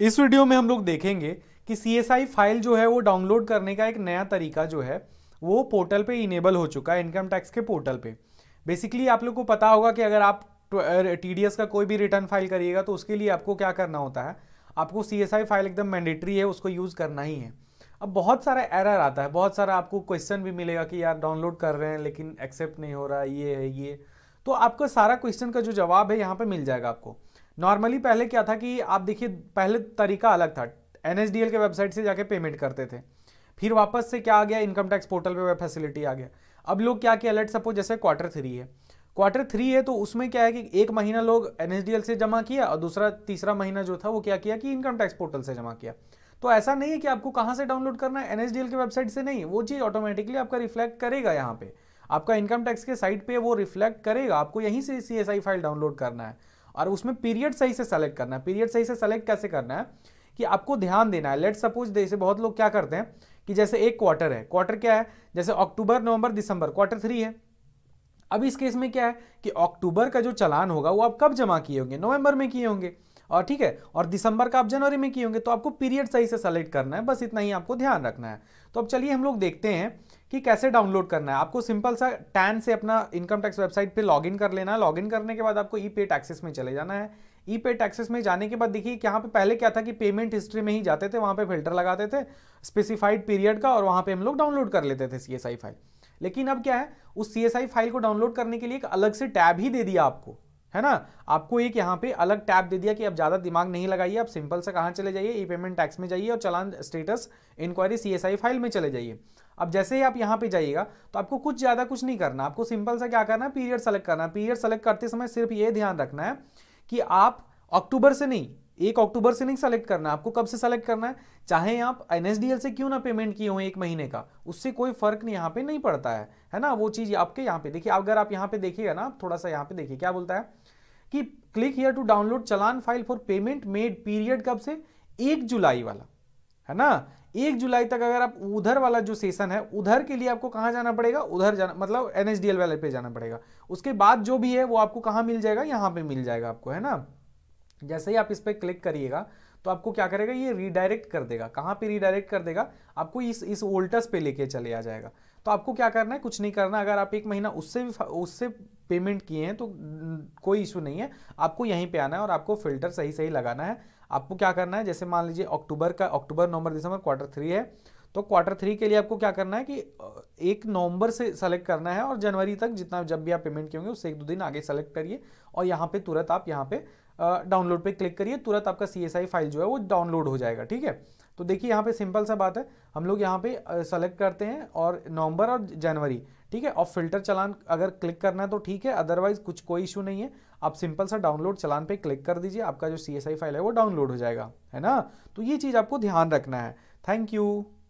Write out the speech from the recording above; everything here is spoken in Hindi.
इस वीडियो में हम लोग देखेंगे कि सी फाइल जो है वो डाउनलोड करने का एक नया तरीका जो है वो पोर्टल पे इनेबल हो चुका है इनकम टैक्स के पोर्टल पे बेसिकली आप लोग को पता होगा कि अगर आप टी डी एस का कोई भी रिटर्न फाइल करिएगा तो उसके लिए आपको क्या करना होता है आपको सी एस आई फाइल एकदम मैंडेटरी है उसको यूज़ करना ही है अब बहुत सारा एरर आता है बहुत सारा आपको क्वेश्चन भी मिलेगा कि यार डाउनलोड कर रहे हैं लेकिन एक्सेप्ट नहीं हो रहा ये है ये तो आपका सारा क्वेश्चन का जो जवाब है यहाँ पर मिल जाएगा आपको नॉर्मली पहले क्या था कि आप देखिए पहले तरीका अलग था एन के वेबसाइट से जाके पेमेंट करते थे फिर वापस से क्या आ गया इनकम टैक्स पोर्टल पे वह फैसिलिटी आ गया अब लोग क्या किया लेट सपोज जैसे क्वार्टर थ्री है क्वार्टर थ्री है तो उसमें क्या है कि एक महीना लोग एन से जमा किया और दूसरा तीसरा महीना जो था वो क्या किया कि इनकम टैक्स पोर्टल से जमा किया तो ऐसा नहीं है कि आपको कहाँ से डाउनलोड करना है एन के वेबसाइट से नहीं वो चीज़ ऑटोमेटिकली आपका रिफ्लेक्ट करेगा यहाँ पे आपका इनकम टैक्स के साइट पे वो रिफ्लेक्ट करेगा आपको यहीं से सी फाइल डाउनलोड करना है और उसमें पीरियड सही से सेलेक्ट करना है पीरियड सही से सेलेक्ट कैसे करना है कि आपको ध्यान देना है लेट सपोज जैसे बहुत लोग क्या करते हैं कि जैसे एक क्वार्टर है क्वार्टर क्या है जैसे अक्टूबर नवंबर दिसंबर क्वार्टर थ्री है अब इस केस में क्या है कि अक्टूबर का जो चलान होगा वो आप कब जमा किए होंगे नवंबर में किए होंगे और ठीक है और दिसंबर का आप जनवरी में किए होंगे तो आपको पीरियड सही से सेलेक्ट करना है बस इतना ही आपको ध्यान रखना है तो अब चलिए हम लोग देखते हैं कि कैसे डाउनलोड करना है आपको सिंपल सा टैन से अपना इनकम टैक्स वेबसाइट पे लॉगिन कर लेना है लॉगिन करने के बाद आपको ई पे टैक्सेस में चले जाना है ई पे टैक्सेस में जाने के बाद देखिए यहाँ पे पहले क्या था कि पेमेंट हिस्ट्री में ही जाते थे वहाँ पे फिल्टर लगाते थे स्पेसिफाइड पीरियड का और वहाँ पे हम लोग डाउनलोड कर लेते थे सी फाइल लेकिन अब क्या है उस सी फाइल को डाउनलोड करने के लिए एक अलग से टैब ही दे दिया आपको है ना आपको एक यहाँ पे अलग टैब दे दिया कि अब ज़्यादा दिमाग नहीं लगाइए आप सिंपल से कहाँ चले जाइए ई पेमेंट टैक्स में जाइए और challan status inquiry CSI file में चले जाइए अब जैसे ही आप यहाँ पे जाइएगा तो आपको कुछ ज़्यादा कुछ नहीं करना आपको सिंपल सा क्या करना है पीरियड सेलेक्ट करना है पीरियड सेलेक्ट करते समय सिर्फ ये ध्यान रखना है कि आप अक्टूबर से नहीं एक अक्टूबर से नहीं सेलेक्ट करना है आपको कब से सेलेक्ट करना है चाहे आप एनएसडीएल से क्यों ना पेमेंट किए हो एक महीने का उससे कोई फर्क नहीं यहाँ पे नहीं पड़ता है है ना वो चीज़ आपके यहाँ पे देखिए अगर आप यहाँ पे देखिएगा ना थोड़ा सा यहाँ पे देखिए क्या बोलता है कि click here to download challan file for payment made period कब से एक जुलाई वाला है ना एक जुलाई तक अगर आप उधर वाला जो सेशन है उधर के लिए आपको कहाँ जाना पड़ेगा उधर जाना मतलब एनएसडीएल वाले पे जाना पड़ेगा उसके बाद जो भी है वो आपको कहाँ मिल जाएगा यहाँ पे मिल जाएगा आपको है ना जैसे ही आप इस पर क्लिक करिएगा तो आपको क्या करेगा ये रीडायरेक्ट कर देगा कहाँ पे रीडायरेक्ट कर देगा आपको इस इस वोल्टस पे लेके चले आ जाएगा तो आपको क्या करना है कुछ नहीं करना अगर आप एक महीना उससे भी उससे पेमेंट किए हैं तो कोई इशू नहीं है आपको यहीं पे आना है और आपको फिल्टर सही सही लगाना है आपको क्या करना है जैसे मान लीजिए अक्टूबर का अक्टूबर नवंबर दिसंबर क्वार्टर थ्री है तो क्वार्टर थ्री के लिए आपको क्या करना है कि एक नवंबर से सेलेक्ट करना है और जनवरी तक जितना जब भी आप पेमेंट किएंगे उससे एक दो दिन आगे सेलेक्ट करिए और यहाँ पे तुरंत आप यहाँ पे डाउनलोड पे क्लिक करिए तुरंत आपका सी फाइल जो है वो डाउनलोड हो जाएगा ठीक है तो देखिए यहाँ पे सिंपल सा बात है हम लोग यहाँ पे सेलेक्ट करते हैं और नवंबर और जनवरी ठीक है और फिल्टर चलान अगर क्लिक करना है तो ठीक है अदरवाइज कुछ कोई इशू नहीं है आप सिंपल सा डाउनलोड चलान पे क्लिक कर दीजिए आपका जो सी फाइल है वो डाउनलोड हो जाएगा है ना तो ये चीज़ आपको ध्यान रखना है थैंक यू